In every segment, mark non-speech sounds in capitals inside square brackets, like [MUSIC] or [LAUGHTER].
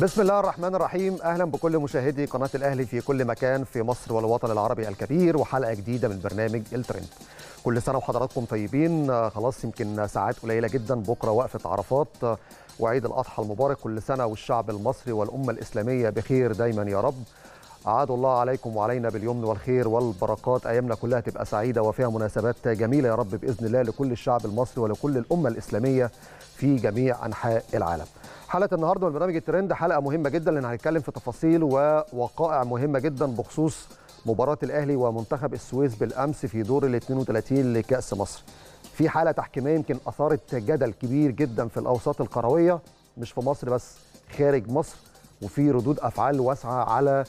بسم الله الرحمن الرحيم اهلا بكل مشاهدي قناه الاهلي في كل مكان في مصر والوطن العربي الكبير وحلقه جديده من برنامج الترند كل سنه وحضراتكم طيبين خلاص يمكن ساعات قليله جدا بكره وقفه عرفات وعيد الاضحى المبارك كل سنه والشعب المصري والامه الاسلاميه بخير دايما يا رب عاد الله عليكم وعلينا باليمن والخير والبركات ايامنا كلها تبقى سعيده وفيها مناسبات جميله يا رب باذن الله لكل الشعب المصري ولكل الامه الاسلاميه في جميع انحاء العالم حلقه النهارده من برنامج الترند حلقه مهمه جدا لان هنتكلم في تفاصيل ووقائع مهمه جدا بخصوص مباراه الاهلي ومنتخب السويس بالامس في دور ال 32 لكاس مصر في حاله تحكيميه يمكن اثارت جدل كبير جدا في الاوساط القرويه مش في مصر بس خارج مصر وفي ردود افعال واسعه على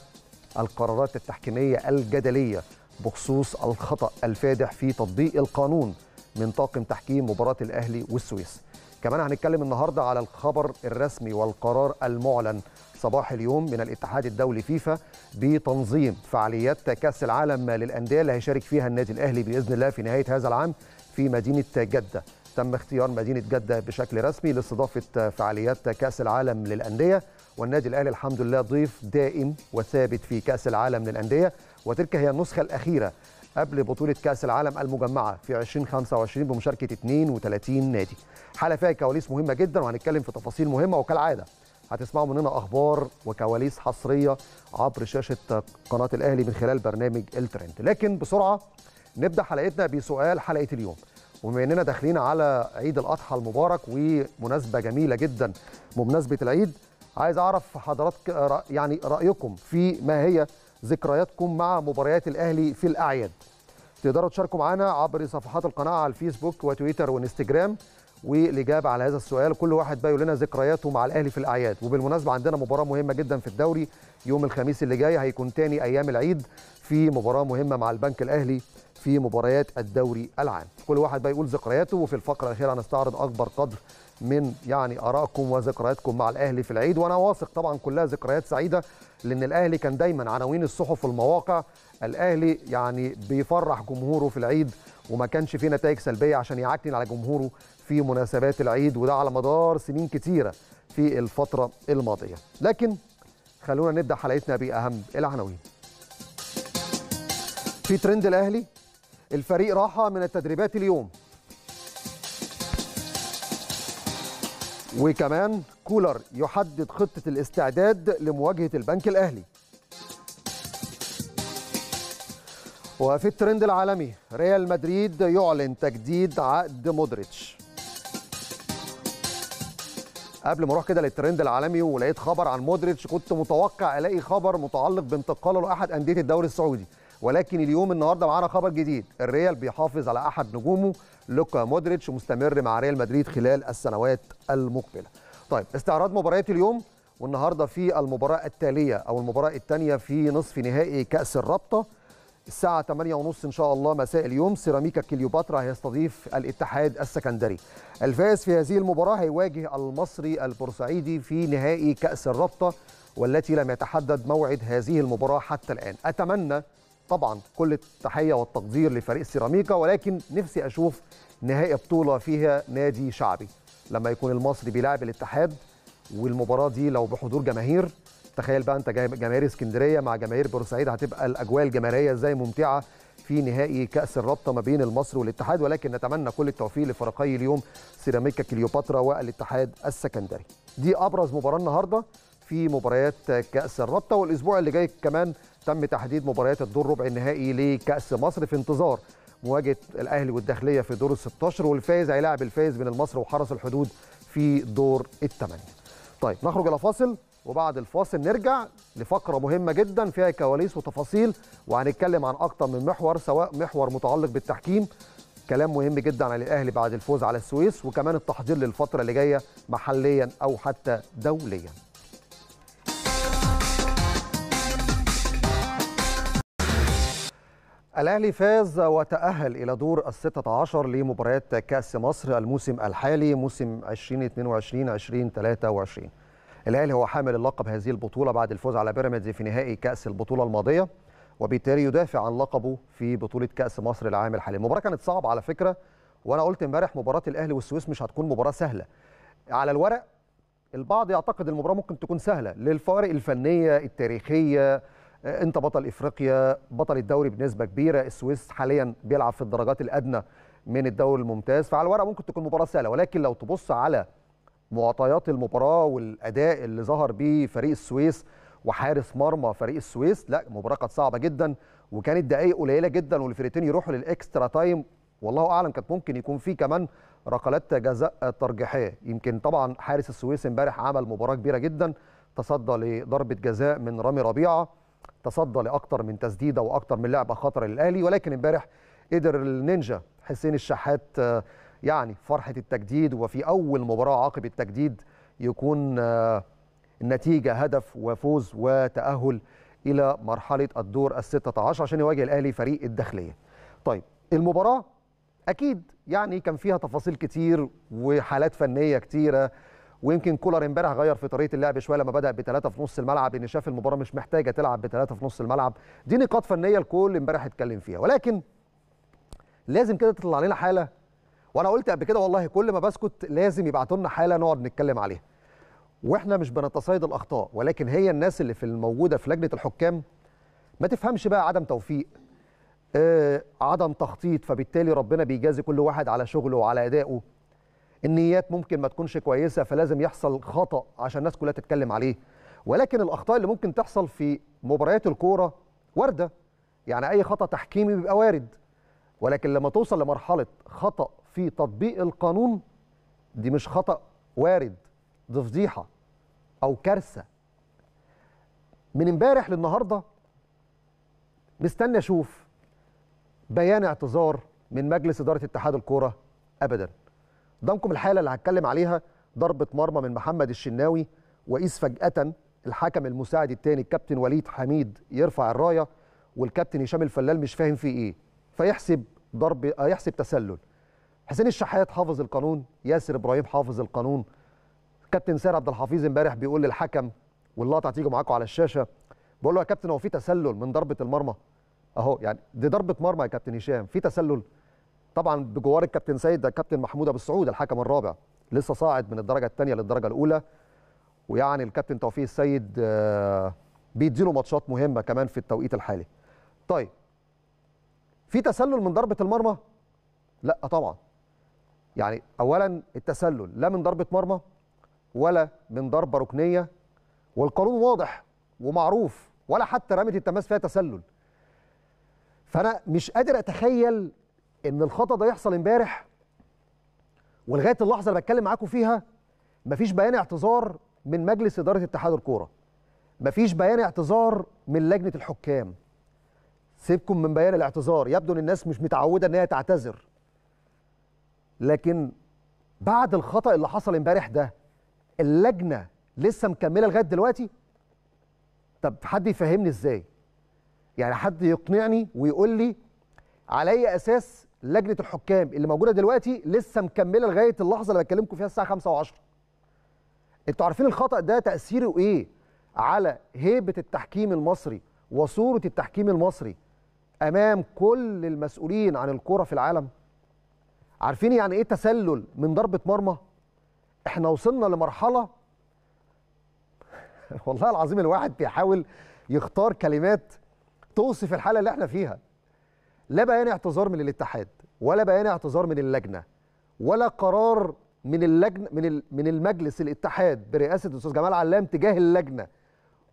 القرارات التحكيمية الجدلية بخصوص الخطأ الفادح في تطبيق القانون من طاقم تحكيم مباراة الأهلي والسويس كمان هنتكلم النهاردة على الخبر الرسمي والقرار المعلن صباح اليوم من الاتحاد الدولي فيفا بتنظيم فعاليات كأس العالم للأندية اللي هيشارك فيها النادي الأهلي بإذن الله في نهاية هذا العام في مدينة جدة تم اختيار مدينة جدة بشكل رسمي لاستضافة فعاليات كأس العالم للأندية والنادي الأهلي الحمد لله ضيف دائم وثابت في كأس العالم للأندية وتلك هي النسخة الأخيرة قبل بطولة كأس العالم المجمعة في 2025 بمشاركة 32 نادي حالة فيها كواليس مهمة جدا وهنتكلم في تفاصيل مهمة وكالعادة هتسمعوا مننا أخبار وكواليس حصرية عبر شاشة قناة الأهلي من خلال برنامج الترند لكن بسرعة نبدأ حلقتنا بسؤال حلقة اليوم وبما اننا داخلين على عيد الاضحى المبارك ومناسبه جميله جدا بمناسبه العيد عايز اعرف حضراتك يعني رايكم في ما هي ذكرياتكم مع مباريات الاهلي في الاعياد تقدروا تشاركوا معنا عبر صفحات القناه على الفيسبوك وتويتر وانستجرام والاجابه على هذا السؤال كل واحد بقى يقول لنا ذكرياته مع الاهلي في الاعياد وبالمناسبه عندنا مباراه مهمه جدا في الدوري يوم الخميس اللي جاي هيكون تاني ايام العيد في مباراه مهمه مع البنك الاهلي في مباريات الدوري العام كل واحد بقى يقول ذكرياته وفي الفقره الاخيره هنستعرض اكبر قدر من يعني ارائكم وذكرياتكم مع الاهلي في العيد وانا واثق طبعا كلها ذكريات سعيده لان الاهلي كان دايما عناوين الصحف والمواقع الاهلي يعني بيفرح جمهوره في العيد وما كانش فيه نتائج سلبيه عشان يعكن على جمهوره في مناسبات العيد وده على مدار سنين كتيره في الفتره الماضيه لكن خلونا نبدا حلقتنا باهم العناوين في ترند الاهلي الفريق راحة من التدريبات اليوم وكمان كولر يحدد خطة الاستعداد لمواجهة البنك الأهلي وفي الترند العالمي ريال مدريد يعلن تجديد عقد مودريتش قبل ما اروح كده للترند العالمي ولقيت خبر عن مودريتش كنت متوقع الاقي خبر متعلق بانتقاله لاحد انديه الدوري السعودي ولكن اليوم النهارده معانا خبر جديد الريال بيحافظ على احد نجومه لوكا مودريتش مستمر مع ريال مدريد خلال السنوات المقبله طيب استعراض مباريات اليوم والنهارده في المباراه التاليه او المباراه الثانيه في نصف نهائي كاس الرابطه الساعة 8:30 إن شاء الله مساء اليوم سيراميكا كليوباترا هيستضيف الاتحاد السكندري. الفائز في هذه المباراة هيواجه المصري البورسعيدي في نهائي كأس الرابطة والتي لم يتحدد موعد هذه المباراة حتى الآن. أتمنى طبعا كل التحيه والتقدير لفريق سيراميكا ولكن نفسي اشوف نهائي بطوله فيها نادي شعبي لما يكون المصري بيلعب الاتحاد والمباراه دي لو بحضور جماهير تخيل بقى انت جماهير اسكندريه مع جماهير بورسعيد هتبقى الاجواء الجماهيريه ازاي ممتعه في نهائي كاس الرابطه ما بين المصري والاتحاد ولكن نتمنى كل التوفيق لفريقي اليوم سيراميكا كليوباترا والاتحاد السكندري دي ابرز مباراه النهارده في مباريات كأس الرابطة والأسبوع اللي جاي كمان تم تحديد مباريات الدور ربع النهائي لكأس مصر في انتظار مواجهة الأهلي والداخلية في دور ال 16 والفايز هيلاعب الفايز بين المصري وحرس الحدود في دور الثمانية. طيب نخرج إلى فاصل وبعد الفاصل نرجع لفقرة مهمة جدا فيها كواليس وتفاصيل وهنتكلم عن أكتر من محور سواء محور متعلق بالتحكيم كلام مهم جدا عن الأهلي بعد الفوز على السويس وكمان التحضير للفترة اللي جاية محليا أو حتى دوليا الأهلي فاز وتأهل إلى دور الستة عشر لمباريات كأس مصر الموسم الحالي موسم 2022-2023 الأهلي هو حامل اللقب هذه البطولة بعد الفوز على بيراميدز في نهائي كأس البطولة الماضية وبالتالي يدافع عن لقبه في بطولة كأس مصر العام الحالي المباراة كانت صعبة على فكرة وأنا قلت امبارح مباراة الأهلي والسويس مش هتكون مباراة سهلة على الورق البعض يعتقد المباراة ممكن تكون سهلة للفوارق الفنية التاريخية آه، انت بطل افريقيا بطل الدوري بنسبه كبيره السويس حاليا بيلعب في الدرجات الادنى من الدوري الممتاز فعلى الورق ممكن تكون مباراه سهله ولكن لو تبص على معطيات المباراه والاداء اللي ظهر بيه فريق السويس وحارس مرمى فريق السويس لا مباراه كانت صعبه جدا وكانت دقائق قليله جدا والفرقتين يروحوا للاكسترا تايم والله اعلم كانت ممكن يكون في كمان ركلات جزاء ترجيحيه يمكن طبعا حارس السويس امبارح عمل مباراه كبيره جدا تصدى لضربه جزاء من رامي ربيعه تصدى لاكثر من تسديده واكثر من لعبه خطر للاهلي ولكن امبارح قدر النينجا حسين الشحات آه، يعني فرحه التجديد وفي اول مباراه عقب التجديد يكون آه، النتيجه هدف وفوز وتاهل الى مرحله الدور ال 16 عشان يواجه الاهلي فريق الداخليه. طيب المباراه اكيد يعني كان فيها تفاصيل كتير وحالات فنيه كتيره ويمكن كولر امبارح غير في طريقه اللعب شويه لما بدا بثلاثه في نص الملعب ان شاف المباراه مش محتاجه تلعب بثلاثه في نص الملعب دي نقاط فنيه الكل امبارح اتكلم فيها ولكن لازم كده تطلع لنا حاله وانا قلت قبل كده والله كل ما بسكت لازم يبعتوا لنا حاله نقعد نتكلم عليها واحنا مش بنتصيد الاخطاء ولكن هي الناس اللي في الموجوده في لجنه الحكام ما تفهمش بقى عدم توفيق آه عدم تخطيط فبالتالي ربنا بيجازي كل واحد على شغله وعلى ادائه النيات ممكن ما تكونش كويسه فلازم يحصل خطا عشان الناس كلها تتكلم عليه ولكن الاخطاء اللي ممكن تحصل في مباريات الكوره وارده يعني اي خطا تحكيمي بيبقى وارد ولكن لما توصل لمرحله خطا في تطبيق القانون دي مش خطا وارد دي فضيحه او كارثه من امبارح للنهارده مستني اشوف بيان اعتذار من مجلس اداره اتحاد الكوره ابدا قدامكم الحاله اللي هتكلم عليها ضربه مرمى من محمد الشناوي وقيس فجاه الحكم المساعد الثاني الكابتن وليد حميد يرفع الرايه والكابتن هشام الفلال مش فاهم فيه ايه فيحسب ضرب آه، يحسب تسلل حسين الشحات حافظ القانون ياسر ابراهيم حافظ القانون كابتن سير عبد الحفيظ امبارح بيقول للحكم واللقطه هتيجي معاكم على الشاشه بقول له يا كابتن هو في تسلل من ضربه المرمى اهو يعني دي ضربه مرمى يا كابتن هشام في تسلل طبعا بجوار الكابتن سيد ده الكابتن محمود ابو السعود الحكم الرابع لسه صاعد من الدرجه الثانيه للدرجه الاولى ويعني الكابتن توفيق السيد آه، بيديله ماتشات مهمه كمان في التوقيت الحالي طيب في تسلل من ضربه المرمى لا طبعا يعني اولا التسلل لا من ضربه مرمى ولا من ضربه ركنيه والقانون واضح ومعروف ولا حتى رميه التماس فيها تسلل فانا مش قادر اتخيل ان الخطا ده يحصل امبارح ولغايه اللحظه اللي بتكلم معاكم فيها مفيش بيان اعتذار من مجلس اداره اتحاد الكوره مفيش بيان اعتذار من لجنه الحكام سيبكم من بيان الاعتذار يبدو ان الناس مش متعوده ان هي تعتذر لكن بعد الخطا اللي حصل امبارح ده اللجنه لسه مكمله لغايه دلوقتي طب حد يفهمني ازاي يعني حد يقنعني ويقول لي على اي اساس لجنه الحكام اللي موجوده دلوقتي لسه مكمله لغايه اللحظه اللي بكلمكم فيها الساعه 5 و10 انتوا عارفين الخطا ده تاثيره ايه على هيبه التحكيم المصري وصوره التحكيم المصري امام كل المسؤولين عن الكوره في العالم عارفين يعني ايه تسلل من ضربه مرمى احنا وصلنا لمرحله [LAUGHS] والله العظيم الواحد بيحاول يختار كلمات توصف الحاله اللي احنا فيها لا بيان اعتذار من الاتحاد ولا بيان اعتذار من اللجنه ولا قرار من اللجنه من من المجلس الاتحاد برئاسه الاستاذ جمال علام تجاه اللجنه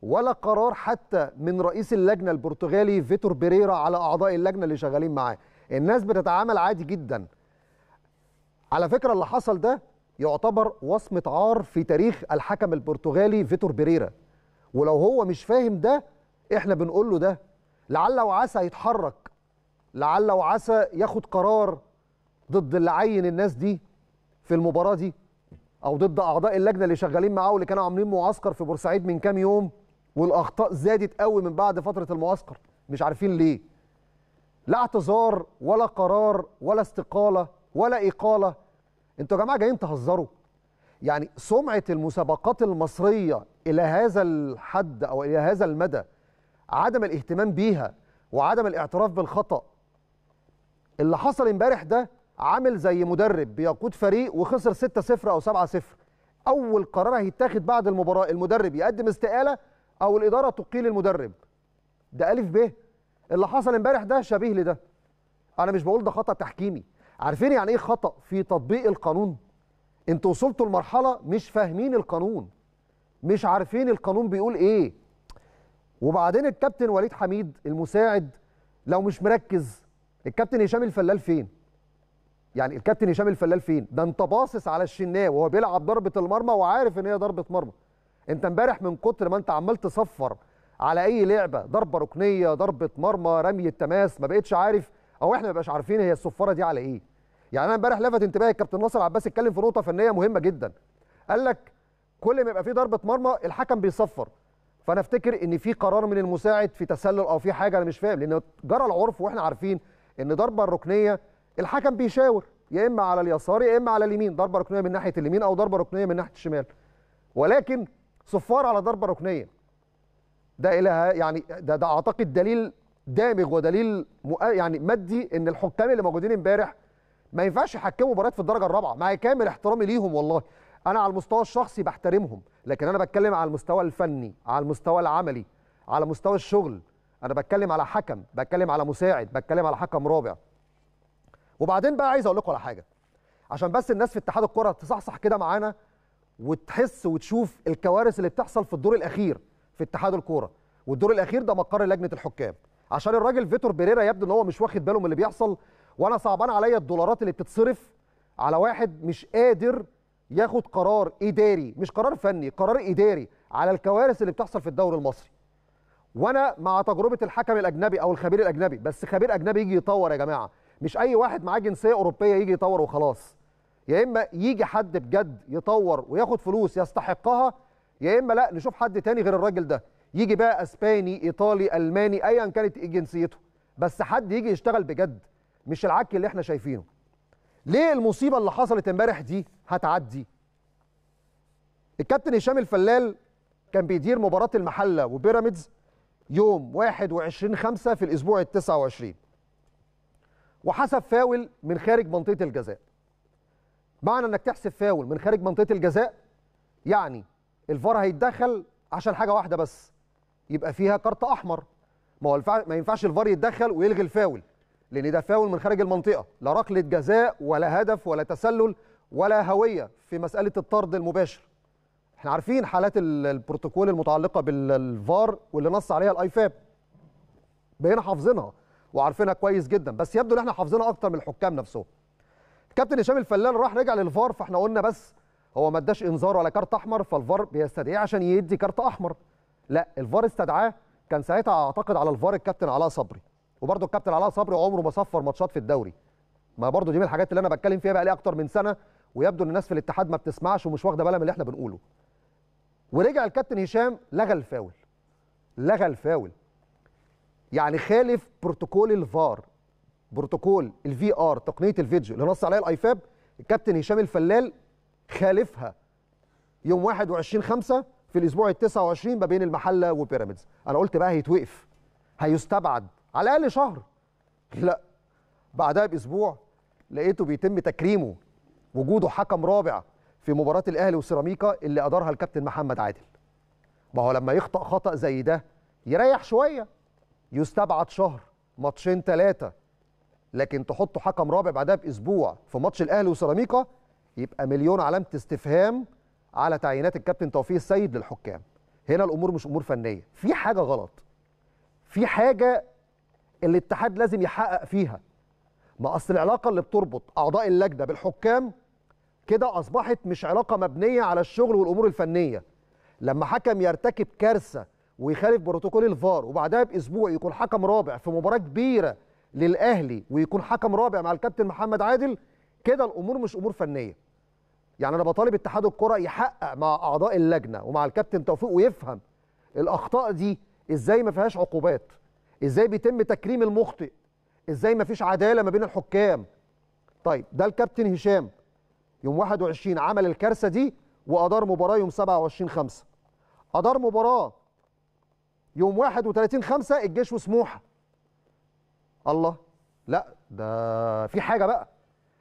ولا قرار حتى من رئيس اللجنه البرتغالي فيتور بيريرا على اعضاء اللجنه اللي شغالين معاه الناس بتتعامل عادي جدا على فكره اللي حصل ده يعتبر وصمه عار في تاريخ الحكم البرتغالي فيتور بيريرا ولو هو مش فاهم ده احنا بنقول له ده لعل وعسى يتحرك لعل وعسى ياخد قرار ضد اللي عين الناس دي في المباراه دي او ضد اعضاء اللجنه اللي شغالين معاه واللي كانوا عاملين معسكر في بورسعيد من كام يوم والاخطاء زادت قوي من بعد فتره المعسكر مش عارفين ليه لا اعتذار ولا قرار ولا استقاله ولا اقاله انتوا يا جماعه جايين تهزروا يعني سمعه المسابقات المصريه الى هذا الحد او الى هذا المدى عدم الاهتمام بيها وعدم الاعتراف بالخطا اللي حصل امبارح ده عامل زي مدرب بيقود فريق وخسر 6-0 او 7-0 اول قرار هيتاخد بعد المباراه المدرب يقدم استقاله او الاداره تقيل المدرب ده الف ب اللي حصل امبارح ده شبيه لده انا مش بقول ده خطا تحكيمي عارفين يعني ايه خطا في تطبيق القانون انتوا وصلتوا لمرحله مش فاهمين القانون مش عارفين القانون بيقول ايه وبعدين الكابتن وليد حميد المساعد لو مش مركز الكابتن هشام الفلال فين يعني الكابتن هشام الفلال فين ده انت باصص على الشناوي وهو بيلعب ضربه المرمى وعارف ان هي ضربه مرمى انت امبارح من كتر ما انت عمال تصفر على اي لعبه ضربه ركنيه ضربه مرمى رمي تماس ما بقتش عارف او احنا ما بقاش عارفين هي الصفاره دي على ايه يعني انا امبارح لفت انتباهي الكابتن ناصر عباس اتكلم في نقطه فنيه مهمه جدا قال لك كل ما يبقى في ضربه مرمى الحكم بيصفر فانا افتكر ان في قرار من المساعد في تسلل او في حاجه انا مش فاهم لان جرى العرف واحنا عارفين ان ضربه الركنيه الحكم بيشاور يا اما على اليسار يا اما على اليمين ضربه ركنيه من ناحيه اليمين او ضربه ركنيه من ناحيه الشمال ولكن صفار على ضربه ركنيه ده الها يعني ده, ده اعتقد دليل دامغ ودليل يعني مادي ان الحكام اللي موجودين امبارح ما ينفعش يحكموا مباريات في الدرجه الرابعه مع كامل احترامي ليهم والله انا على المستوى الشخصي بحترمهم لكن انا بتكلم على المستوى الفني على المستوى العملي على مستوى الشغل انا بتكلم على حكم بتكلم على مساعد بتكلم على حكم رابع وبعدين بقى عايز اقول لكم على حاجه عشان بس الناس في اتحاد الكره تصحصح كده معانا وتحس وتشوف الكوارث اللي بتحصل في الدور الاخير في اتحاد الكوره والدور الاخير ده مقر لجنه الحكام عشان الراجل فيتور بيريرا يبدو ان هو مش واخد باله من اللي بيحصل وانا صعبان عليا الدولارات اللي بتتصرف على واحد مش قادر ياخد قرار اداري مش قرار فني قرار اداري على الكوارث اللي بتحصل في الدوري المصري وانا مع تجربه الحكم الاجنبي او الخبير الاجنبي بس خبير اجنبي يجي يطور يا جماعه مش اي واحد معاه جنسيه اوروبيه يجي يطور وخلاص يا اما يجي حد بجد يطور وياخد فلوس يستحقها يا اما لا نشوف حد تاني غير الراجل ده يجي بقى اسباني ايطالي الماني ايا كانت جنسيته بس حد يجي يشتغل بجد مش العك اللي احنا شايفينه ليه المصيبه اللي حصلت امبارح دي هتعدي الكابتن هشام الفلال كان بيدير مباراه المحله وبيراميدز يوم 21 5 في الاسبوع ال 29 وحسب فاول من خارج منطقه الجزاء معنى انك تحسب فاول من خارج منطقه الجزاء يعني الفار هيتدخل عشان حاجه واحده بس يبقى فيها كارت احمر ما هو ما ينفعش الفار يتدخل ويلغي الفاول لان ده فاول من خارج المنطقه لا ركله جزاء ولا هدف ولا تسلل ولا هويه في مساله الطرد المباشر احنا عارفين حالات البروتوكول المتعلقه بالفار واللي نص عليها الايفاب بقينا حافظينها وعارفينها كويس جدا بس يبدو ان احنا حافظينها اكتر من الحكام نفسهم كابتن هشام الفلان راح رجع للفار فاحنا قلنا بس هو ما اداش انذار ولا كارت احمر فالفار بيستدعيه عشان يدي كارت احمر لا الفار استدعاه كان ساعتها اعتقد على الفار الكابتن علاء صبري وبرده الكابتن علاء صبري عمره ما صفر ماتشات في الدوري ما برده دي من الحاجات اللي انا بتكلم فيها بقى لي اكتر من سنه ويبدو ان الناس في الاتحاد ما بتسمعش ومش واخده بالها من اللي احنا بنقوله ورجع الكابتن هشام لغى الفاول لغى الفاول يعني خالف بروتوكول الفار بروتوكول الفي ار تقنيه الفيديو اللي نص عليها الايفاب الكابتن هشام الفلال خالفها يوم 21 5 في الاسبوع ال 29 ما بين المحله وبيراميدز انا قلت بقى هيتوقف هيستبعد على الاقل شهر لا بعدها باسبوع لقيته بيتم تكريمه وجوده حكم رابع في مباراه الاهلي وسيراميكا اللي ادارها الكابتن محمد عادل ما هو لما يخطا خطا زي ده يريح شويه يستبعد شهر ماتشين ثلاثه لكن تحط حكم رابع بعدها باسبوع في ماتش الاهلي وسيراميكا يبقى مليون علامه استفهام على تعيينات الكابتن توفيق السيد للحكام هنا الامور مش امور فنيه في حاجه غلط في حاجه الاتحاد لازم يحقق فيها ما اصل العلاقه اللي بتربط اعضاء اللجنه بالحكام كده اصبحت مش علاقه مبنيه على الشغل والامور الفنيه لما حكم يرتكب كارثه ويخالف بروتوكول الفار وبعدها باسبوع يكون حكم رابع في مباراه كبيره للاهلي ويكون حكم رابع مع الكابتن محمد عادل كده الامور مش امور فنيه يعني انا بطالب اتحاد الكره يحقق مع اعضاء اللجنه ومع الكابتن توفيق ويفهم الاخطاء دي ازاي ما فيهاش عقوبات ازاي بيتم تكريم المخطئ ازاي ما فيش عداله ما بين الحكام طيب ده الكابتن هشام يوم 21 عمل الكارثه دي وادار مباراه يوم 27 5 ادار مباراه يوم 31 5 الجيش وسموحه الله لا ده في حاجه بقى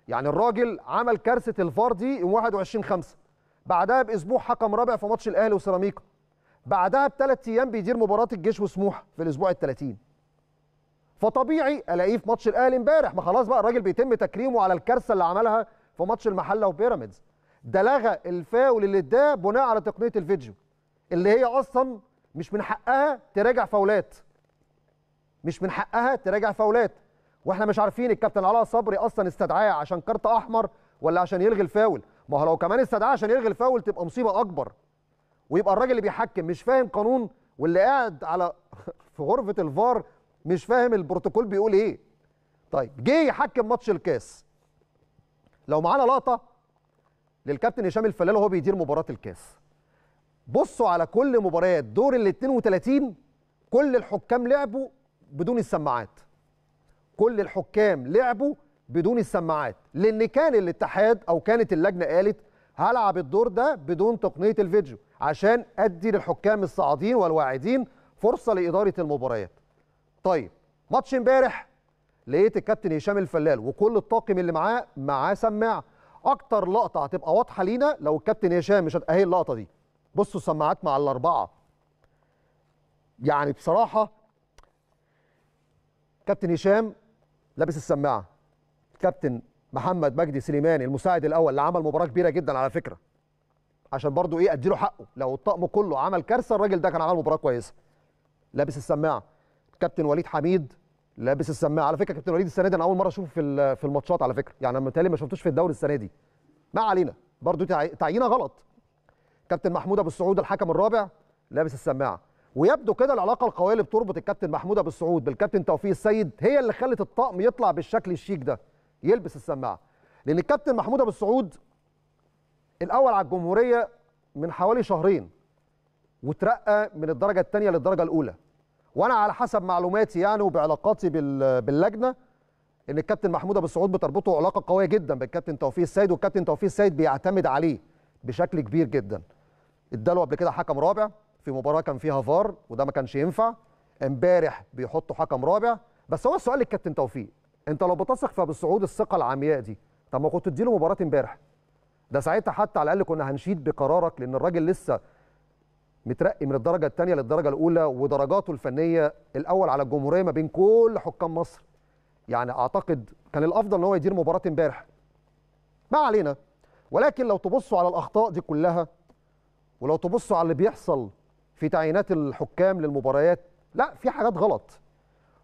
يعني الراجل عمل كارثه الفار دي يوم 21 5 بعدها باسبوع حكم رابع في ماتش الاهلي وسيراميكا بعدها بثلاث ايام بيدير مباراه الجيش وسموحه في الاسبوع ال 30 فطبيعي الاقيه في ماتش الاهلي امبارح ما خلاص بقى الراجل بيتم تكريمه على الكارثه اللي عملها في ماتش المحله وبيراميدز ده لغى الفاول اللي اداه بناء على تقنيه الفيديو اللي هي اصلا مش من حقها تراجع فاولات مش من حقها تراجع فاولات واحنا مش عارفين الكابتن علاء صبري اصلا استدعاه عشان كارت احمر ولا عشان يلغي الفاول ما هو لو كمان استدعاه عشان يلغي الفاول تبقى مصيبه اكبر ويبقى الراجل اللي بيحكم مش فاهم قانون واللي قاعد على [LAUGHS] في غرفه الفار مش فاهم البروتوكول بيقول ايه طيب جه يحكم ماتش الكاس لو معانا لقطه للكابتن هشام الفلال وهو بيدير مباراه الكاس بصوا على كل مباريات دور ال 32 كل الحكام لعبوا بدون السماعات كل الحكام لعبوا بدون السماعات لان كان الاتحاد او كانت اللجنه قالت هلعب الدور ده بدون تقنيه الفيديو عشان ادي للحكام الصاعدين والواعدين فرصه لاداره المباريات طيب ماتش امبارح لقيت الكابتن هشام الفلال وكل الطاقم اللي معاه معاه سماعه اكتر لقطه هتبقى واضحه لينا لو الكابتن هشام مش اهي اللقطه دي بصوا السماعات مع الاربعه يعني بصراحه كابتن هشام لابس السماعه كابتن محمد مجدي سليماني المساعد الاول اللي عمل مباراه كبيره جدا على فكره عشان برضو ايه اديله حقه لو الطقم كله عمل كارثه الراجل ده كان عمل مباراه كويسه لابس السماعه كابتن وليد حميد لابس السماعه على فكره كابتن وليد السنه دي انا اول مره اشوفه في في الماتشات على فكره يعني انا متهيألي ما شفتوش في الدوري السنه دي ما علينا برضو تعيينه غلط كابتن محمود ابو السعود الحكم الرابع لابس السماعه ويبدو كده العلاقه القويه اللي بتربط الكابتن محمود ابو السعود بالكابتن توفيق السيد هي اللي خلت الطقم يطلع بالشكل الشيك ده يلبس السماعه لان الكابتن محمود ابو السعود الاول على الجمهوريه من حوالي شهرين وترقى من الدرجه الثانيه للدرجه الاولى وانا على حسب معلوماتي يعني وبعلاقاتي باللجنه ان الكابتن محمود ابو السعود بتربطه علاقه قويه جدا بالكابتن توفيق السيد والكابتن توفيق السيد بيعتمد عليه بشكل كبير جدا اداله قبل كده حكم رابع في مباراه كان فيها فار وده ما كانش ينفع امبارح بيحطوا حكم رابع بس هو السؤال للكابتن توفيق انت لو بتثق في ابو السعود الثقه العمياء دي طب ما كنت تديله مباراه امبارح ده ساعتها حتى على الاقل كنا هنشيد بقرارك لان الراجل لسه مترقي من الدرجه الثانيه للدرجه الاولى ودرجاته الفنيه الاول على الجمهوريه ما بين كل حكام مصر يعني اعتقد كان الافضل ان هو يدير مباراه امبارح ما علينا ولكن لو تبصوا على الاخطاء دي كلها ولو تبصوا على اللي بيحصل في تعيينات الحكام للمباريات لا في حاجات غلط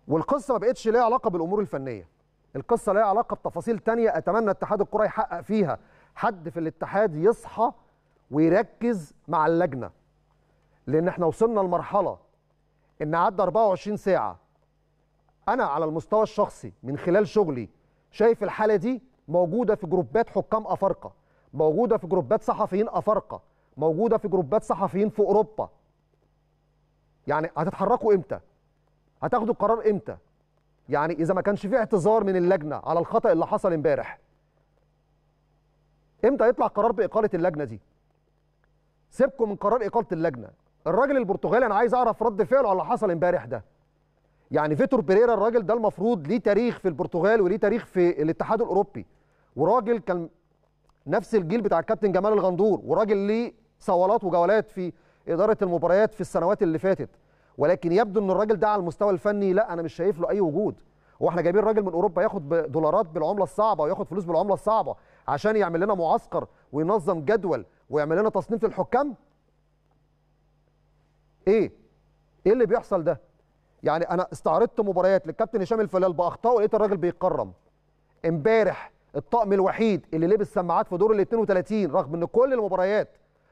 والقصه ما بقتش ليها علاقه بالامور الفنيه القصه ليها علاقه بتفاصيل تانية اتمنى اتحاد الكره يحقق فيها حد في الاتحاد يصحى ويركز مع اللجنه لان احنا وصلنا لمرحله ان عدى 24 ساعه انا على المستوى الشخصي من خلال شغلي شايف الحاله دي موجوده في جروبات حكام افارقه موجوده في جروبات صحفيين افارقه موجوده في جروبات صحفيين في اوروبا يعني هتتحركوا امتى هتاخدوا القرار امتى يعني اذا ما كانش في اعتذار من اللجنه على الخطا اللي حصل امبارح امتى يطلع قرار باقاله اللجنه دي سيبكم من قرار اقاله اللجنه الراجل البرتغالي انا عايز اعرف رد فعله على اللي حصل امبارح ده يعني فيتور بيريرا الراجل ده المفروض ليه تاريخ في البرتغال وليه تاريخ في الاتحاد الاوروبي وراجل كان نفس الجيل بتاع الكابتن جمال الغندور وراجل ليه صولات وجولات في اداره المباريات في السنوات اللي فاتت ولكن يبدو ان الراجل ده على المستوى الفني لا انا مش شايف له اي وجود واحنا جايبين راجل من اوروبا ياخد دولارات بالعمله الصعبه وياخد فلوس بالعمله الصعبه عشان يعمل لنا معسكر وينظم جدول ويعمل لنا تصنيف للحكام ايه ايه اللي بيحصل ده يعني انا استعرضت مباريات للكابتن هشام الفلال باخطائه ولقيت الراجل بيتكرم امبارح الطقم الوحيد اللي لبس سماعات في دور ال 32 رغم ان كل المباريات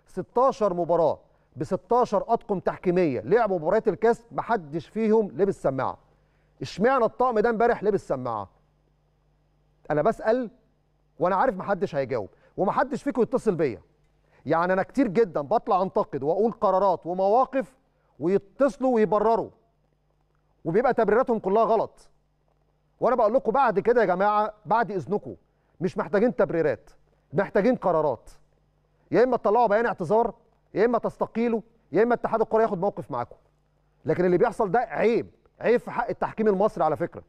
16 مباراه ب 16 اطقم تحكيميه لعبوا مباريات الكاس محدش فيهم لبس سماعه اشمعنى الطقم ده امبارح لبس سماعه انا بسال وانا عارف محدش هيجاوب ومحدش فيكم يتصل بيا يعني انا كتير جدا بطلع انتقد واقول قرارات ومواقف ويتصلوا ويبرروا وبيبقى تبريراتهم كلها غلط وانا بقول لكم بعد كده يا جماعه بعد اذنكم مش محتاجين تبريرات محتاجين قرارات يا اما تطلعوا بيان اعتذار يا اما تستقيلوا يا اما اتحاد الكره ياخد موقف معاكم لكن اللي بيحصل ده عيب عيب في حق التحكيم المصري على فكره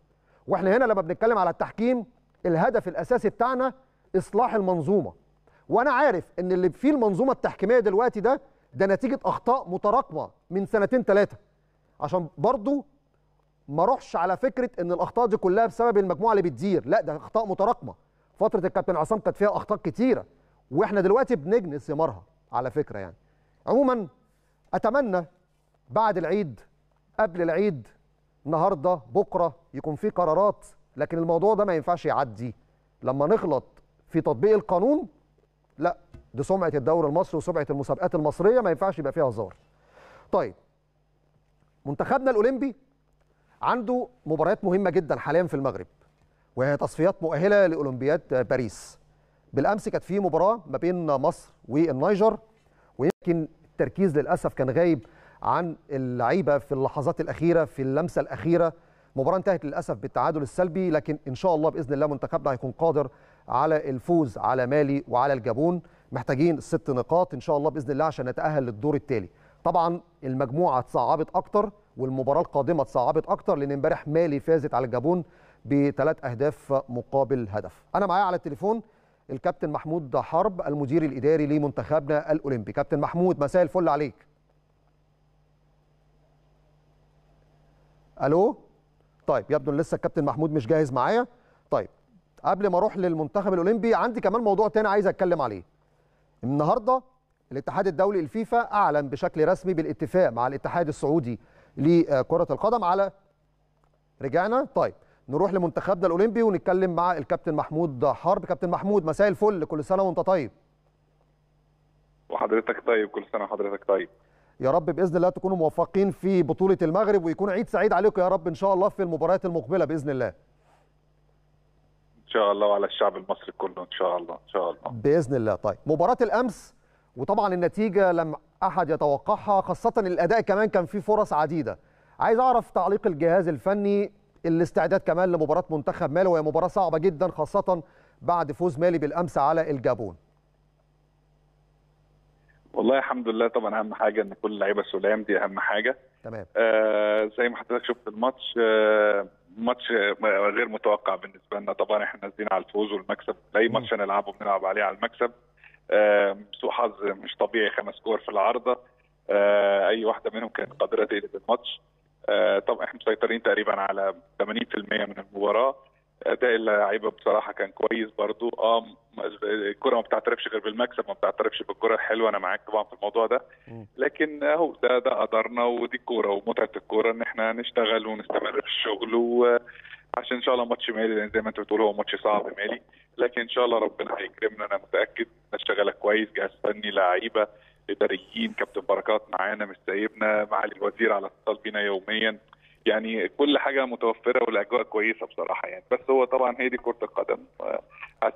واحنا هنا لما بنتكلم على التحكيم الهدف الاساسي بتاعنا اصلاح المنظومه وانا عارف ان اللي في المنظومه التحكيميه دلوقتي ده ده نتيجه اخطاء متراكمه من سنتين ثلاثه عشان برضو ما اروحش على فكره ان الاخطاء دي كلها بسبب المجموعه اللي بتدير لا ده اخطاء متراكمه فتره الكابتن عصام كانت فيها اخطاء كتيره واحنا دلوقتي بنجني ثمارها على فكره يعني عموما اتمنى بعد العيد قبل العيد النهارده بكره يكون في قرارات لكن الموضوع ده ما ينفعش يعدي لما نغلط في تطبيق القانون لا دي سمعه الدوري المصري وسمعه المسابقات المصريه ما ينفعش يبقى فيها هزار. طيب منتخبنا الاولمبي عنده مباريات مهمه جدا حاليا في المغرب وهي تصفيات مؤهله لاولمبياد باريس. بالامس كانت في مباراه ما بين مصر والنيجر ويمكن التركيز للاسف كان غايب عن اللعيبه في اللحظات الاخيره في اللمسه الاخيره مباراه انتهت للاسف بالتعادل السلبي لكن ان شاء الله باذن الله منتخبنا هيكون قادر على الفوز على مالي وعلى الجابون محتاجين ست نقاط ان شاء الله باذن الله عشان نتاهل للدور التالي طبعا المجموعه اتصعبت اكتر والمباراه القادمه اتصعبت اكتر لان امبارح مالي فازت على الجابون بثلاث اهداف مقابل هدف انا معايا على التليفون الكابتن محمود حرب المدير الاداري لمنتخبنا الاولمبي كابتن محمود مساء الفل عليك الو طيب يبدو ان لسه الكابتن محمود مش جاهز معايا طيب قبل ما اروح للمنتخب الاولمبي عندي كمان موضوع تاني عايز اتكلم عليه النهارده الاتحاد الدولي الفيفا اعلن بشكل رسمي بالاتفاق مع الاتحاد السعودي لكره القدم على رجعنا طيب نروح لمنتخبنا الاولمبي ونتكلم مع الكابتن محمود حرب كابتن محمود مساء الفل كل سنه وانت طيب وحضرتك طيب كل سنه وحضرتك طيب يا رب باذن الله تكونوا موفقين في بطوله المغرب ويكون عيد سعيد عليكم يا رب ان شاء الله في المباريات المقبله باذن الله شاء الله وعلى الشعب المصري كله ان شاء الله ان شاء الله باذن الله طيب مباراه الامس وطبعا النتيجه لم احد يتوقعها خاصه الاداء كمان كان فيه فرص عديده عايز اعرف تعليق الجهاز الفني الاستعداد كمان لمباراه منتخب مالي وهي مباراه صعبه جدا خاصه بعد فوز مالي بالامس على الجابون والله الحمد لله طبعا اهم حاجه ان كل اللعيبه سلام دي اهم حاجه تمام آه زي ما حضرتك شفت الماتش آه ماتش آه، غير متوقع بالنسبه لنا طبعا احنا نازلين على الفوز والمكسب اي ماتش هنلعبه بنلعب عليه على المكسب سوء حظ مش طبيعي خمس كور في العارضه آه، اي واحده منهم كانت قادره تقلب الماتش آه، طبعا احنا مسيطرين تقريبا على 80% من المباراه اداء اللعيبه بصراحه كان كويس برضو اه الكره ما بتعترفش غير بالمكسب ما بتعترفش بالكره الحلوه انا معاك طبعا في الموضوع ده لكن اهو ده ده قدرنا ودي الكوره ومتعه الكوره ان احنا نشتغل ونستمر في الشغل وعشان عشان ان شاء الله ماتش مالي لان زي ما انت بتقول هو ماتش صعب مالي لكن ان شاء الله ربنا هيكرمنا انا متاكد نشتغلها كويس جهاز فني لعيبه اداريين كابتن بركات معانا مش سايبنا معالي الوزير على اتصال بينا يوميا يعني كل حاجه متوفره والاجواء كويسه بصراحه يعني بس هو طبعا هي دي كره القدم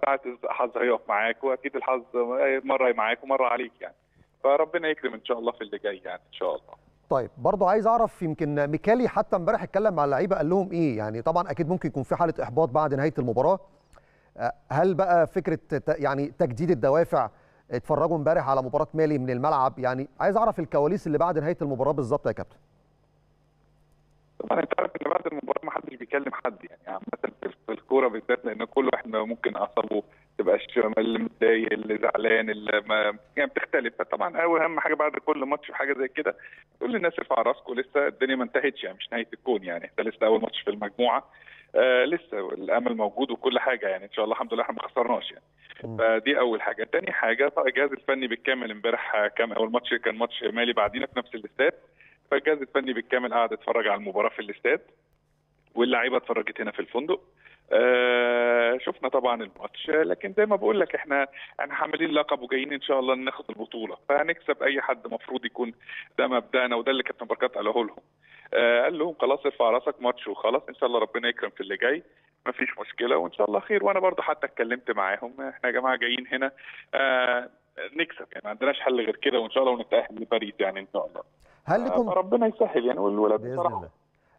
ساعه الحظ هيقف معاك واكيد الحظ مره معاك ومره عليك يعني فربنا يكرم ان شاء الله في اللي جاي يعني ان شاء الله طيب برضه عايز اعرف يمكن ميكالي حتى امبارح اتكلم مع اللعيبه قال لهم ايه يعني طبعا اكيد ممكن يكون في حاله احباط بعد نهايه المباراه هل بقى فكره يعني تجديد الدوافع اتفرجوا امبارح على مباراه مالي من الملعب يعني عايز اعرف الكواليس اللي بعد نهايه المباراه بالظبط يا كابتن طبعا انت عارف ان بعد المباراه ما حدش بيكلم حد يعني عامه في الكوره بالذات لان كل واحد ممكن اعصابه تبقاش اللي متضايق اللي زعلان اللي ما يعني بتختلف فطبعا اول اهم حاجه بعد كل ماتش وحاجه زي كده تقول للناس ارفع راسكم لسه الدنيا ما انتهتش يعني مش نهايه الكون يعني انت لسه اول ماتش في المجموعه آه لسه الامل موجود وكل حاجه يعني ان شاء الله الحمد لله احنا ما خسرناش يعني فدي اول حاجه تاني حاجه الجهاز الفني بالكامل امبارح كان اول ماتش كان ماتش مالي بعدينا في نفس الاستاد فالجهاز الفني بالكامل قعد اتفرج على المباراه في الاستاد واللعيبه اتفرجت هنا في الفندق آه شفنا طبعا الماتش لكن زي ما بقول لك احنا احنا حاملين لقب وجايين ان شاء الله ناخد البطوله فهنكسب اي حد مفروض يكون ده مبدانا وده اللي كابتن بركات قاله لهم آه قال لهم خلاص ارفع راسك ماتش وخلاص ان شاء الله ربنا يكرم في اللي جاي مفيش مشكله وان شاء الله خير وانا برضو حتى اتكلمت معاهم احنا يا جماعه جايين هنا آه نكسب يعني ما عندناش حل غير كده وان شاء الله ونتاهل لباريس يعني ان شاء الله هل لكم آه، ربنا يسهل يعني والولاد بصراحه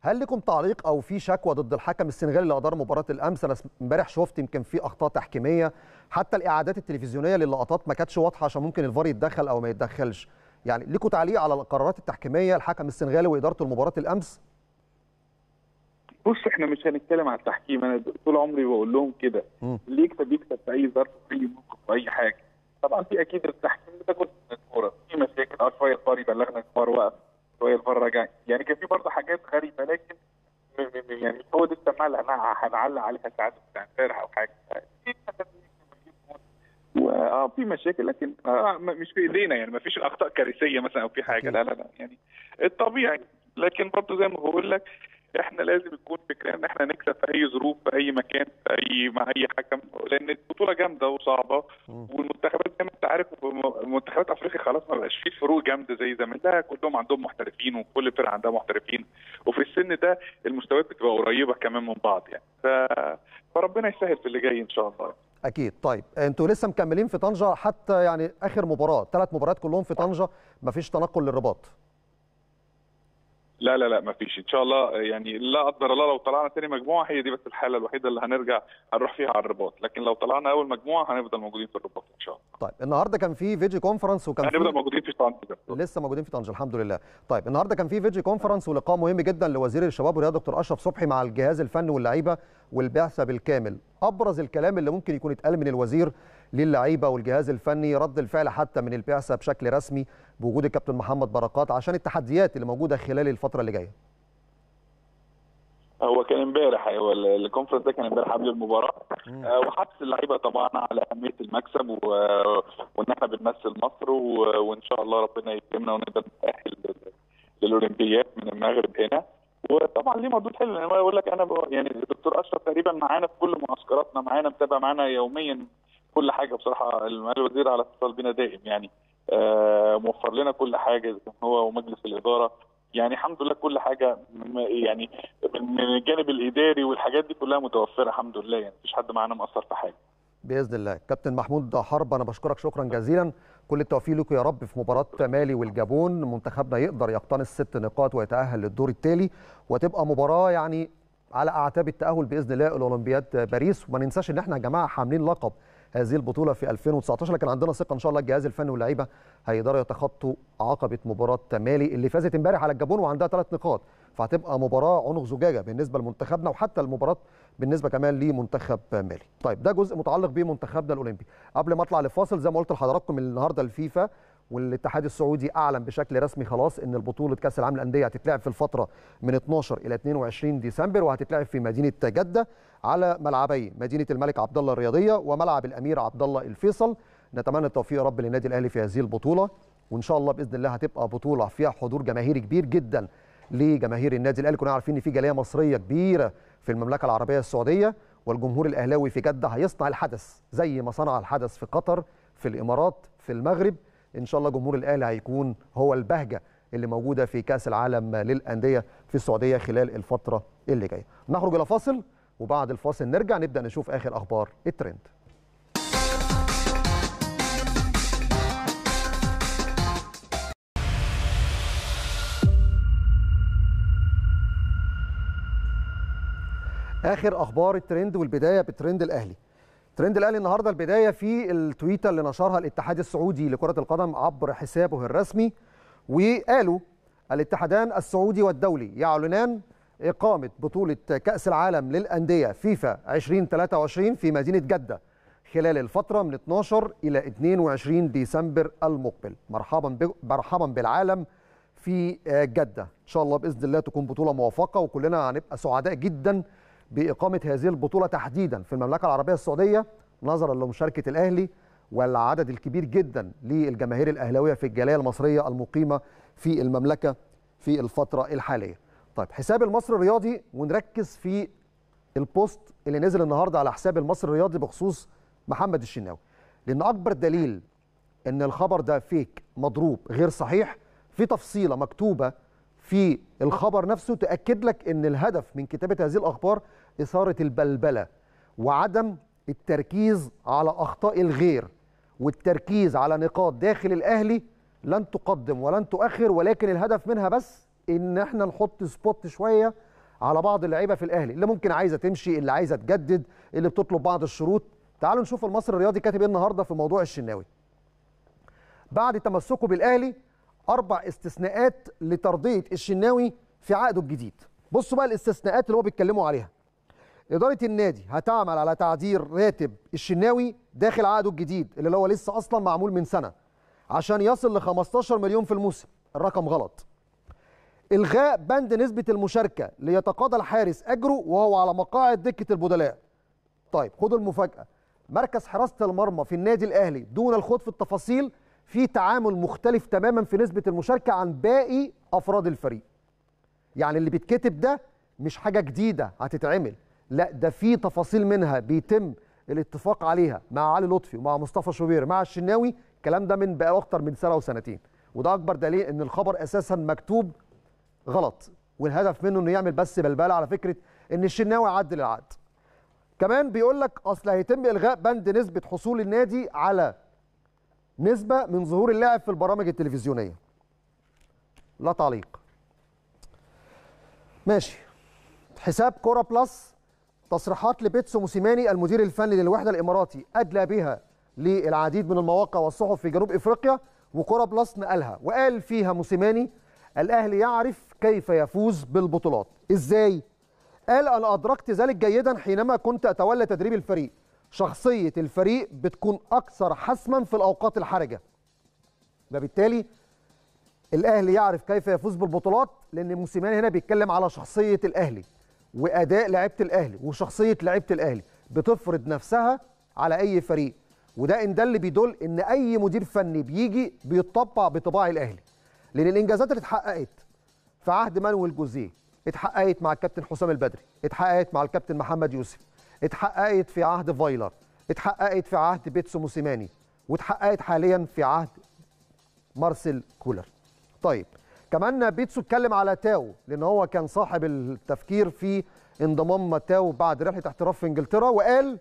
هل لكم تعليق او في شكوى ضد الحكم السنغالي اللي ادار مباراه الامس انا امبارح شفت يمكن في اخطاء تحكيميه حتى الاعادات التلفزيونيه للقطات ما كانتش واضحه عشان ممكن الفار يتدخل او ما يتدخلش يعني لكم تعليق على القرارات التحكيميه الحكم السنغالي وادارته لمباراه الامس بص احنا مش هنتكلم على التحكيم انا طول عمري بقول لهم كده اللي يكسب يكسب في اي ظرف في اي موقف في اي حاجه طبعا في اكيد التحكيم ده جزء من الكوره في مشاكل اه شويه الفار يبلغنا الفار وقف شويه الفار رجع يعني كان في برضه حاجات غريبه لكن يعني هو ده السماعه اللي انا هنعلق عليها ساعات بتاع امبارح او حاجه اه في مشاكل لكن آه مش في ايدينا يعني ما فيش الاخطاء كارثيه مثلا او في حاجه لا لا لا يعني الطبيعي لكن برضه زي ما بقول لك احنا لازم اي ظروف في اي مكان في اي مع اي حكم لان البطوله جامده وصعبه والمنتخبات زي ما انت عارف منتخبات افريقيا خلاص ما بقاش فيه فروق جامده زي زمان لا كلهم عندهم محترفين وكل فرقه عندها محترفين وفي السن ده المستويات بتبقى قريبه كمان من بعض يعني ف... فربنا يسهل في اللي جاي ان شاء الله اكيد طيب انتوا لسه مكملين في طنجه حتى يعني اخر مباراه ثلاث مباريات كلهم في طنجه مفيش تنقل للرباط لا لا لا ما فيش ان شاء الله يعني لا قدر الله لو طلعنا تاني مجموعه هي دي بس الحاله الوحيده اللي هنرجع هنروح فيها على الرباط لكن لو طلعنا اول مجموعه هنفضل موجودين في الرباط ان شاء الله طيب النهارده كان في فيديو كونفرنس وكان هنفضل في... موجودين في طنجه لسه موجودين في طنجه الحمد لله طيب النهارده كان في فيديو كونفرنس ولقاء مهم جدا لوزير الشباب والرياضه دكتور اشرف صبحي مع الجهاز الفني واللعيبه والبعثه بالكامل ابرز الكلام اللي ممكن يكون اتقال من الوزير للعيبه والجهاز الفني رد الفعل حتى من البعثه بشكل رسمي بوجود الكابتن محمد بركات عشان التحديات اللي موجوده خلال الفتره اللي جايه هو كان امبارح هو الكونفرنس ده كان امبارح قبل المباراه آه، وحث اللعيبه طبعا على اهميه المكسب وان احنا بنمثل مصر وان شاء الله ربنا يكرمنا ونقدر نتاهل للاولمبياد من المغرب هنا وطبعا ليه مردود حلو يعني هو يقول لك انا يعني الدكتور اشرف تقريبا معانا في كل معسكراتنا معانا متابع معانا يوميا كل حاجه بصراحه الوزير على اتصال بنا دائم يعني آه، موفر لنا كل حاجه كان هو ومجلس الاداره يعني الحمد لله كل حاجه يعني من الجانب الاداري والحاجات دي كلها متوفره الحمد لله يعني مفيش حد معانا مقصر في حاجه باذن الله كابتن محمود حرب انا بشكرك شكرا جزيلا كل التوفيق لكم يا رب في مباراه مالي والجابون منتخبنا يقدر يقتنص ست نقاط ويتاهل للدور التالي وتبقى مباراه يعني على اعتاب التاهل باذن الله لاولمبياد باريس وما ننساش ان احنا يا جماعه حاملين لقب هذه البطوله في 2019 لكن عندنا ثقه ان شاء الله الجهاز الفني واللعيبه هيقدروا يتخطوا عقبه مباراه مالي اللي فازت امبارح على الجابون وعندها ثلاث نقاط فهتبقى مباراه عنق زجاجه بالنسبه لمنتخبنا وحتى المباراه بالنسبه كمان لمنتخب مالي. طيب ده جزء متعلق بمنتخبنا الاولمبي. قبل ما اطلع لفاصل زي ما قلت لحضراتكم النهارده الفيفا والاتحاد السعودي اعلن بشكل رسمي خلاص ان البطوله كاس العالم للانديه هتتلعب في الفتره من 12 الى 22 ديسمبر وهتتلعب في مدينه جده على ملعبي مدينه الملك عبد الله الرياضيه وملعب الامير عبد الله الفيصل نتمنى التوفيق يا رب للنادي الاهلي في هذه البطوله وان شاء الله باذن الله هتبقى بطوله فيها حضور جماهيري كبير جدا لجماهير النادي الاهلي كنا عارفين ان في جاليه مصريه كبيره في المملكه العربيه السعوديه والجمهور الاهلاوي في جده هيصنع الحدث زي ما صنع الحدث في قطر في الامارات في المغرب ان شاء الله جمهور الاهلي هيكون هو البهجه اللي موجوده في كاس العالم للانديه في السعوديه خلال الفتره اللي جايه نخرج الى فاصل وبعد الفاصل نرجع نبدا نشوف اخر اخبار الترند اخر اخبار الترند والبدايه بترند الاهلي ترند الاهلي النهارده البدايه في التويته اللي نشرها الاتحاد السعودي لكره القدم عبر حسابه الرسمي وقالوا الاتحادان السعودي والدولي يعلنان اقامه بطوله كاس العالم للانديه فيفا 2023 في مدينه جده خلال الفتره من 12 الى 22 ديسمبر المقبل مرحبا مرحبا بالعالم في جده ان شاء الله باذن الله تكون بطوله موفقه وكلنا هنبقى سعداء جدا باقامه هذه البطوله تحديدا في المملكه العربيه السعوديه نظرا لمشاركه الاهلي والعدد الكبير جدا للجماهير الاهلاويه في الجاليه المصريه المقيمه في المملكه في الفتره الحاليه. طيب حساب المصري الرياضي ونركز في البوست اللي نزل النهارده على حساب المصري الرياضي بخصوص محمد الشناوي لان اكبر دليل ان الخبر ده فيك مضروب غير صحيح في تفصيله مكتوبه في الخبر نفسه تأكد لك أن الهدف من كتابة هذه الأخبار إثارة البلبلة وعدم التركيز على أخطاء الغير والتركيز على نقاط داخل الأهلي لن تقدم ولن تؤخر ولكن الهدف منها بس ان احنا نحط سبوت شويه على بعض اللعيبه في الاهلي اللي ممكن عايزه تمشي اللي عايزه تجدد اللي بتطلب بعض الشروط تعالوا نشوف المصري الرياضي كاتب ايه النهارده في موضوع الشناوي بعد تمسكه بالاهلي اربع استثناءات لترضيه الشناوي في عقده الجديد بصوا بقى الاستثناءات اللي هو بيتكلموا عليها اداره النادي هتعمل على تعديل راتب الشناوي داخل عقده الجديد اللي هو لسه اصلا معمول من سنه عشان يصل ل 15 مليون في الموسم الرقم غلط الغاء بند نسبه المشاركه ليتقاضى الحارس اجره وهو على مقاعد دكه البدلاء طيب خدوا المفاجاه مركز حراسه المرمى في النادي الاهلي دون الخوض في التفاصيل في تعامل مختلف تماما في نسبه المشاركه عن باقي افراد الفريق يعني اللي بيتكتب ده مش حاجه جديده هتتعمل لا ده في تفاصيل منها بيتم الاتفاق عليها مع علي لطفي ومع مصطفى شوبير مع الشناوي الكلام ده من بقى اكتر من سنه وسنتين وده اكبر دليل ان الخبر اساسا مكتوب غلط والهدف منه انه يعمل بس بلبله على فكره ان الشناوي عدل العقد كمان بيقول لك اصل هيتم الغاء بند نسبه حصول النادي على نسبه من ظهور اللاعب في البرامج التلفزيونيه لا تعليق ماشي حساب كوره بلس تصريحات لبيتسو موسيماني المدير الفني للوحده الاماراتي ادلى بها للعديد من المواقع والصحف في جنوب افريقيا وكوره بلس نقلها وقال فيها موسيماني الاهلي يعرف كيف يفوز بالبطولات ازاي قال انا ادركت ذلك جيدا حينما كنت اتولى تدريب الفريق شخصيه الفريق بتكون اكثر حسما في الاوقات الحرجه فبالتالي الاهلي يعرف كيف يفوز بالبطولات لان موسيماني هنا بيتكلم على شخصيه الاهلي واداء لعيبه الاهلي وشخصيه لعيبه الاهلي بتفرض نفسها على اي فريق وده ان ده اللي بيدل ان اي مدير فني بيجي بيتطبع بطباع الاهلي لان الانجازات اللي اتحققت في عهد مانويل جوزيه اتحققت مع الكابتن حسام البدري اتحققت مع الكابتن محمد يوسف اتحققت في عهد فايلر اتحققت في عهد بيتسو موسيماني واتحققت حاليا في عهد مارسيل كولر طيب كمان بيتسو اتكلم على تاو لان هو كان صاحب التفكير في انضمام تاو بعد رحله احتراف في انجلترا وقال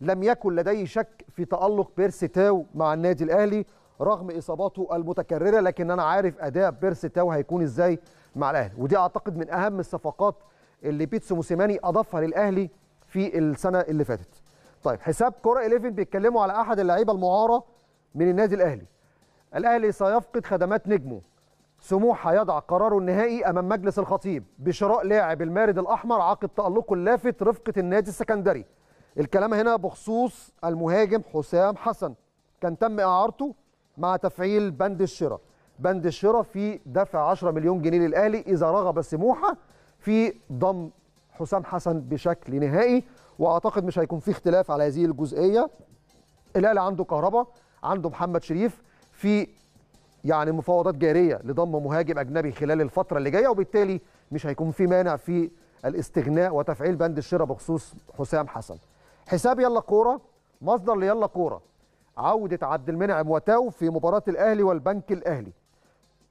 لم يكن لدي شك في تالق بيرسي تاو مع النادي الاهلي رغم اصاباته المتكرره لكن انا عارف اداء بيرسي تاو هيكون ازاي مع الاهلي ودي اعتقد من اهم الصفقات اللي بيتسو موسيماني اضافها للاهلي في السنه اللي فاتت طيب حساب كوره 11 بيتكلموا على احد اللعيبه المعاره من النادي الاهلي الاهلي سيفقد خدمات نجمه سموحه يضع قراره النهائي امام مجلس الخطيب بشراء لاعب المارد الاحمر عقب تالقه اللافت رفقه النادي السكندري الكلام هنا بخصوص المهاجم حسام حسن كان تم اعارته مع تفعيل بند الشراء بند الشراء في دفع 10 مليون جنيه للاهلي اذا رغب سموحه في ضم حسام حسن بشكل نهائي واعتقد مش هيكون في اختلاف على هذه الجزئيه الاهلي عنده كهربا عنده محمد شريف في يعني مفاوضات جاريه لضم مهاجم اجنبي خلال الفتره اللي جايه وبالتالي مش هيكون في مانع في الاستغناء وتفعيل بند الشراء بخصوص حسام حسن حساب يلا كوره مصدر ليلا كوره عوده عبد المنعم وتاو في مباراه الاهلي والبنك الاهلي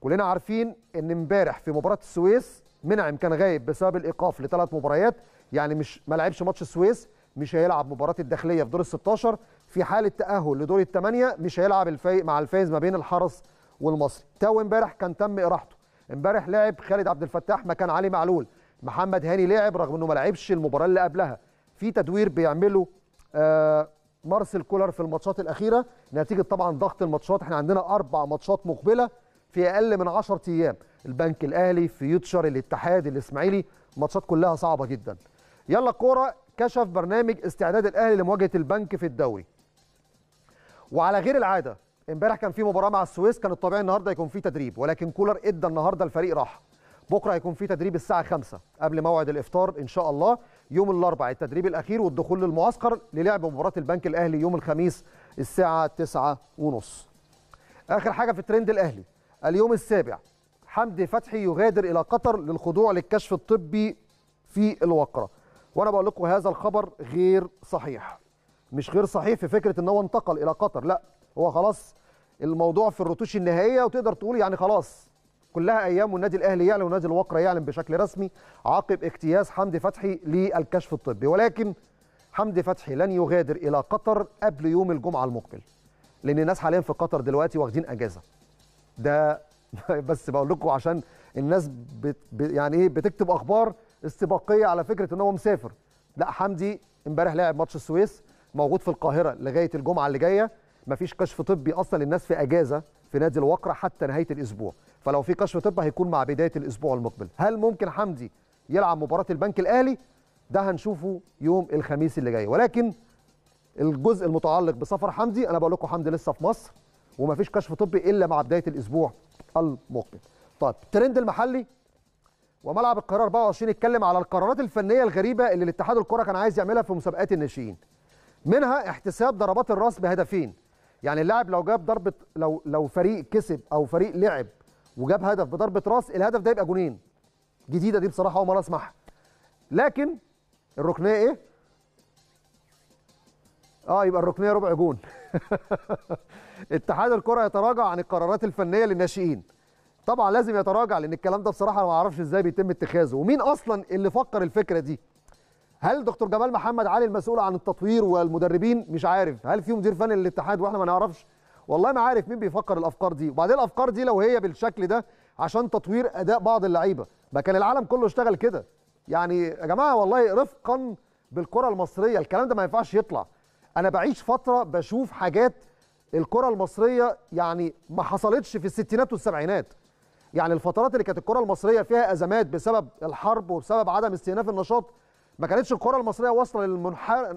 كلنا عارفين ان امبارح في مباراه السويس منعم كان غايب بسبب الايقاف لثلاث مباريات يعني مش ما لعبش ماتش السويس مش هيلعب مباراه الداخليه في دور ال 16 في حاله تاهل لدور الثمانيه مش هيلعب الفايق مع الفايز ما بين الحرس والمصري تو امبارح كان تم اراحته امبارح لعب خالد عبد الفتاح مكان علي معلول محمد هاني لعب رغم انه ما لعبش المباراه اللي قبلها في تدوير بيعمله آه مارسيل كولر في الماتشات الاخيره نتيجه طبعا ضغط الماتشات احنا عندنا اربع ماتشات مقبله في اقل من 10 ايام البنك الاهلي فيوتشر الاتحاد الاسماعيلي ماتشات كلها صعبه جدا يلا الكوره كشف برنامج استعداد الاهلي لمواجهه البنك في الدوري وعلى غير العاده امبارح كان في مباراه مع السويس كان الطبيعي النهارده يكون في تدريب ولكن كولر ادى النهارده الفريق راحه بكره هيكون في تدريب الساعه 5 قبل موعد الافطار ان شاء الله يوم الاربعاء التدريب الاخير والدخول للمعسكر للعب مباراه البنك الاهلي يوم الخميس الساعه 9:30 اخر حاجه في الترند الاهلي اليوم السابع حمدي فتحي يغادر الى قطر للخضوع للكشف الطبي في الوقره وانا بقول لكم هذا الخبر غير صحيح مش غير صحيح في فكره ان هو انتقل الى قطر لا هو خلاص الموضوع في الرتوش النهائيه وتقدر تقول يعني خلاص كلها ايام والنادي الاهلي يعلن ونادي الوقره يعلن بشكل رسمي عقب اجتياز حمدي فتحي للكشف الطبي ولكن حمدي فتحي لن يغادر الى قطر قبل يوم الجمعه المقبل لان الناس حاليا في قطر دلوقتي واخدين اجازه ده [LAUGHS] بس بقول لكم عشان الناس بت يعني ايه بتكتب اخبار استباقيه على فكره ان هو مسافر لا حمدي امبارح لعب ماتش السويس موجود في القاهره لغايه الجمعه اللي جايه مفيش كشف طبي اصلا للناس في اجازه في نادي الوقره حتى نهايه الاسبوع فلو في كشف طبي هيكون مع بدايه الاسبوع المقبل هل ممكن حمدي يلعب مباراه البنك الاهلي ده هنشوفه يوم الخميس اللي جاي ولكن الجزء المتعلق بسفر حمدي انا بقول لكم حمدي لسه في مصر ومفيش كشف طبي الا مع بدايه الاسبوع المقبل طيب الترند المحلي وملعب القاهره 24 اتكلم على القرارات الفنيه الغريبه اللي الاتحاد الكره كان عايز يعملها في مسابقات الناشئين منها احتساب ضربات الراس بهدفين يعني اللاعب لو جاب ضربه لو لو فريق كسب او فريق لعب وجاب هدف بضربه راس الهدف ده يبقى جونين جديده دي بصراحه اول مره اسمعها لكن الركنيه ايه اه يبقى الركنيه ربع جون [LAUGHS] اتحاد الكره يتراجع عن القرارات الفنيه للناشئين طبعا لازم يتراجع لان الكلام ده بصراحه ما اعرفش ازاي بيتم اتخاذه ومين اصلا اللي فكر الفكره دي هل دكتور جمال محمد علي المسؤول عن التطوير والمدربين مش عارف هل في مدير فني للاتحاد واحنا ما نعرفش والله ما عارف مين بيفكر الافكار دي وبعدين الافكار دي لو هي بالشكل ده عشان تطوير اداء بعض اللعيبه ما كان العالم كله اشتغل كده يعني يا جماعه والله رفقا بالكره المصريه الكلام ده ما ينفعش يطلع انا بعيش فتره بشوف حاجات الكره المصريه يعني ما حصلتش في الستينات والسبعينات يعني الفترات اللي كانت الكره المصريه فيها ازمات بسبب الحرب وبسبب عدم استئناف النشاط ما كانتش الكره المصريه واصله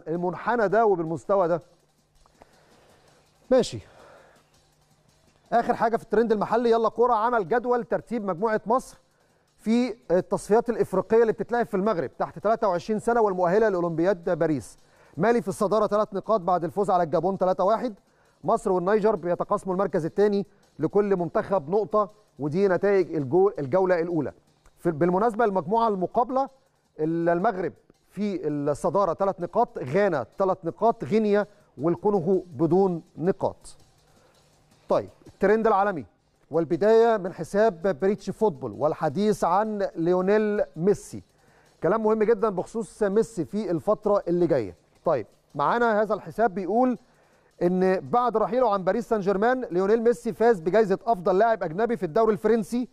للمنحنى ده وبالمستوى ده ماشي اخر حاجه في الترند المحلي يلا كوره عمل جدول ترتيب مجموعه مصر في التصفيات الافريقيه اللي بتتلعب في المغرب تحت 23 سنه والمؤهله لاولمبياد باريس مالي في الصداره ثلاث نقاط بعد الفوز على الجابون 3-1 مصر والنيجر بيتقاسموا المركز الثاني لكل منتخب نقطه ودي نتائج الجول الجوله الاولى بالمناسبه المجموعه المقابله المغرب في الصداره ثلاث نقاط غانا ثلاث نقاط غينيا والكونغو بدون نقاط طيب الترند العالمي والبدايه من حساب بريتش فوتبول والحديث عن ليونيل ميسي كلام مهم جدا بخصوص ميسي في الفتره اللي جايه طيب معانا هذا الحساب بيقول ان بعد رحيله عن باريس سان جيرمان ليونيل ميسي فاز بجائزه افضل لاعب اجنبي في الدوري الفرنسي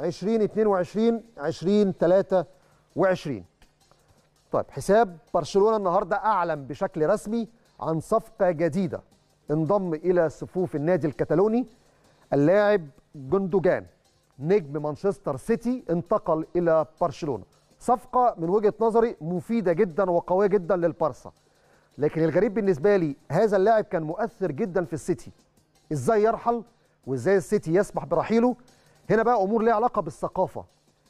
2022 2023 طيب حساب برشلونه النهارده اعلن بشكل رسمي عن صفقه جديده انضم الى صفوف النادي الكتالوني اللاعب جندوجان نجم مانشستر سيتي انتقل الى برشلونه صفقه من وجهه نظري مفيده جدا وقويه جدا للبارسا لكن الغريب بالنسبه لي هذا اللاعب كان مؤثر جدا في السيتي ازاي يرحل وازاي السيتي يسمح برحيله هنا بقى امور ليها علاقه بالثقافه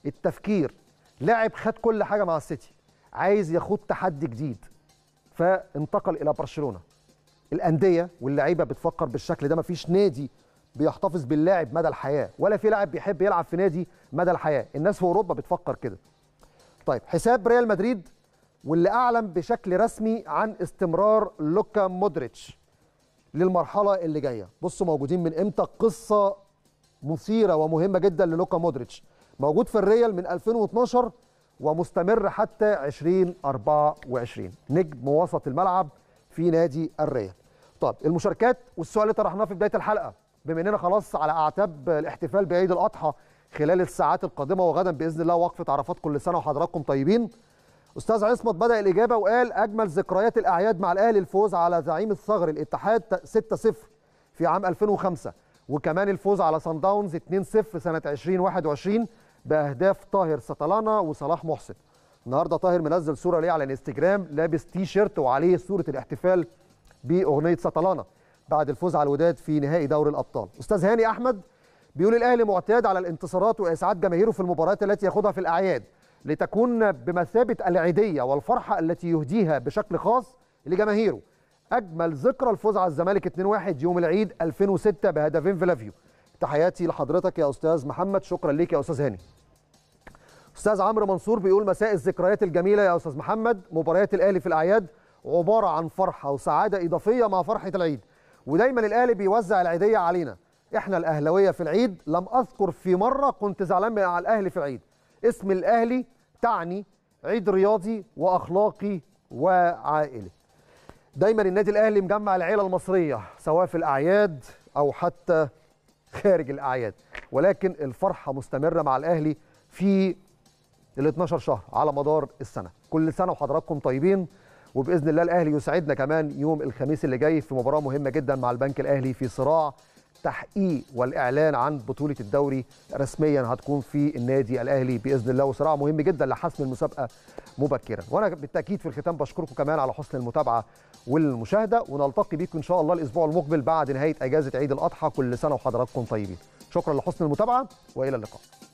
التفكير لاعب خد كل حاجه مع السيتي عايز يخوض تحدي جديد فانتقل الى برشلونه الانديه واللعيبه بتفكر بالشكل ده مفيش نادي بيحتفظ باللاعب مدى الحياه ولا في لاعب بيحب يلعب في نادي مدى الحياه الناس في اوروبا بتفكر كده طيب حساب ريال مدريد واللي أعلن بشكل رسمي عن استمرار لوكا مودريتش للمرحلة اللي جاية بصوا موجودين من إمتى قصة مثيرة ومهمة جدا للوكا مودريتش موجود في الريال من 2012 ومستمر حتى 2024 نجم وسط الملعب في نادي الريال طب المشاركات والسؤال اللي طرحناه في بدايه الحلقه بما اننا خلاص على اعتاب الاحتفال بعيد الاضحى خلال الساعات القادمه وغدا باذن الله وقفه عرفات كل سنه وحضراتكم طيبين استاذ عصمت بدا الاجابه وقال اجمل ذكريات الاعياد مع الاهلي الفوز على زعيم الصغر الاتحاد 6-0 في عام 2005 وكمان الفوز على صن داونز 2-0 سنه 2021 باهداف طاهر سطلانه وصلاح محسن النهارده طاهر منزل صوره ليه على الانستجرام لابس تي شيرت وعليه صوره الاحتفال باغنيه سطلانه بعد الفوز على الوداد في نهائي دوري الابطال استاذ هاني احمد بيقول الاهلي معتاد على الانتصارات واسعاد جماهيره في المباريات التي ياخدها في الاعياد لتكون بمثابة العيدية والفرحة التي يهديها بشكل خاص لجماهيره أجمل ذكرى الفوز على الزمالك 2-1 يوم العيد 2006 بهدفين فلافيو تحياتي لحضرتك يا أستاذ محمد شكرا ليك يا أستاذ هاني أستاذ عمرو منصور بيقول مساء الذكريات الجميلة يا أستاذ محمد مباريات الأهلي في الأعياد عبارة عن فرحة وسعادة إضافية مع فرحة العيد ودايما الأهلي بيوزع العيدية علينا إحنا الأهلوية في العيد لم أذكر في مرة كنت زعلان على الأهلي في العيد اسم الأهلي تعني عيد رياضي واخلاقي وعائلي دايما النادي الاهلي مجمع العيله المصريه سواء في الاعياد او حتى خارج الاعياد ولكن الفرحه مستمره مع الاهلي في ال 12 شهر على مدار السنه كل سنه وحضراتكم طيبين وباذن الله الاهلي يسعدنا كمان يوم الخميس اللي جاي في مباراه مهمه جدا مع البنك الاهلي في صراع التحقيق والاعلان عن بطوله الدوري رسميا هتكون في النادي الاهلي باذن الله وصراع مهم جدا لحسم المسابقه مبكرا وانا بالتاكيد في الختام بشكركم كمان على حسن المتابعه والمشاهده ونلتقي بكم ان شاء الله الاسبوع المقبل بعد نهايه اجازه عيد الاضحى كل سنه وحضراتكم طيبين شكرا لحسن المتابعه والى اللقاء